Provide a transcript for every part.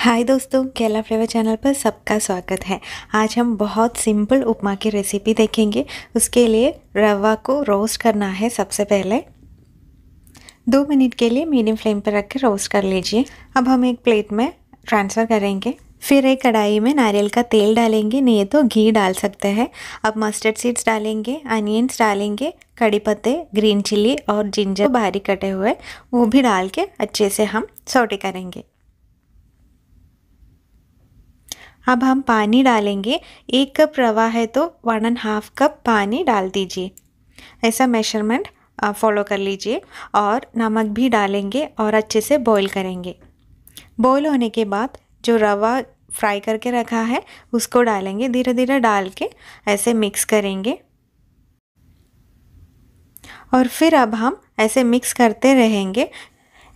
हाय दोस्तों केला flavour channel पर सबका स्वागत है आज हम बहुत सिंपल उपमा की रेसिपी देखेंगे उसके लिए रवा को रोस्ट करना है सबसे पहले दो मिनट के लिए मीडियम फ्लेम पर रख कर रोस्ट कर लीजिए अब हम एक प्लेट में ट्रांसफ़र करेंगे फिर एक कढ़ाई में नारियल का तेल डालेंगे नहीं तो घी डाल सकते हैं अब मस्टर्ड सीड्स डालेंगे अनियंस डालेंगे कड़ी पत्ते ग्रीन चिली और जिंजर बारीक कटे हुए वो भी डाल के अच्छे से हम सोटे करेंगे अब हम पानी डालेंगे एक कप रवा है तो वन एंड हाफ कप पानी डाल दीजिए ऐसा मेजरमेंट फॉलो कर लीजिए और नमक भी डालेंगे और अच्छे से बॉईल करेंगे बॉईल होने के बाद जो रवा फ्राई करके रखा है उसको डालेंगे धीरे धीरे डाल के ऐसे मिक्स करेंगे और फिर अब हम ऐसे मिक्स करते रहेंगे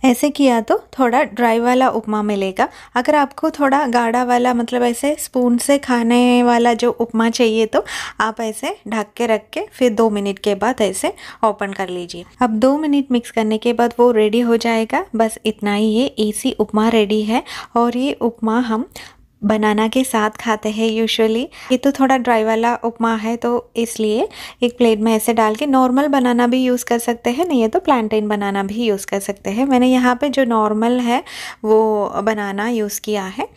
ऐसे किया तो थोड़ा ड्राई वाला उपमा मिलेगा अगर आपको थोड़ा गाढ़ा वाला मतलब ऐसे स्पून से खाने वाला जो उपमा चाहिए तो आप ऐसे ढक के रख के फिर दो मिनट के बाद ऐसे ओपन कर लीजिए अब दो मिनट मिक्स करने के बाद वो रेडी हो जाएगा बस इतना ही ये एसी उपमा रेडी है और ये उपमा हम बनाना के साथ खाते हैं यूजुअली ये तो थोड़ा ड्राई वाला उपमा है तो इसलिए एक प्लेट में ऐसे डाल के नॉर्मल बनाना भी यूज़ कर सकते हैं नहीं है तो प्लांटेन बनाना भी यूज़ कर सकते हैं मैंने यहाँ पे जो नॉर्मल है वो बनाना यूज़ किया है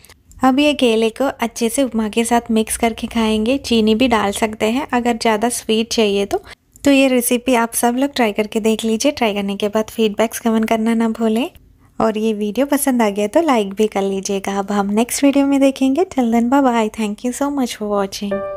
अब ये केले को अच्छे से उपमा के साथ मिक्स करके खाएंगे चीनी भी डाल सकते हैं अगर ज़्यादा स्वीट चाहिए तो तो ये रेसिपी आप सब लोग ट्राई करके देख लीजिए ट्राई करने के बाद फीडबैक्स कमेंट करना ना भूलें और ये वीडियो पसंद आ गया तो लाइक भी कर लीजिएगा अब हम नेक्स्ट वीडियो में देखेंगे till then bye bye thank you so much for watching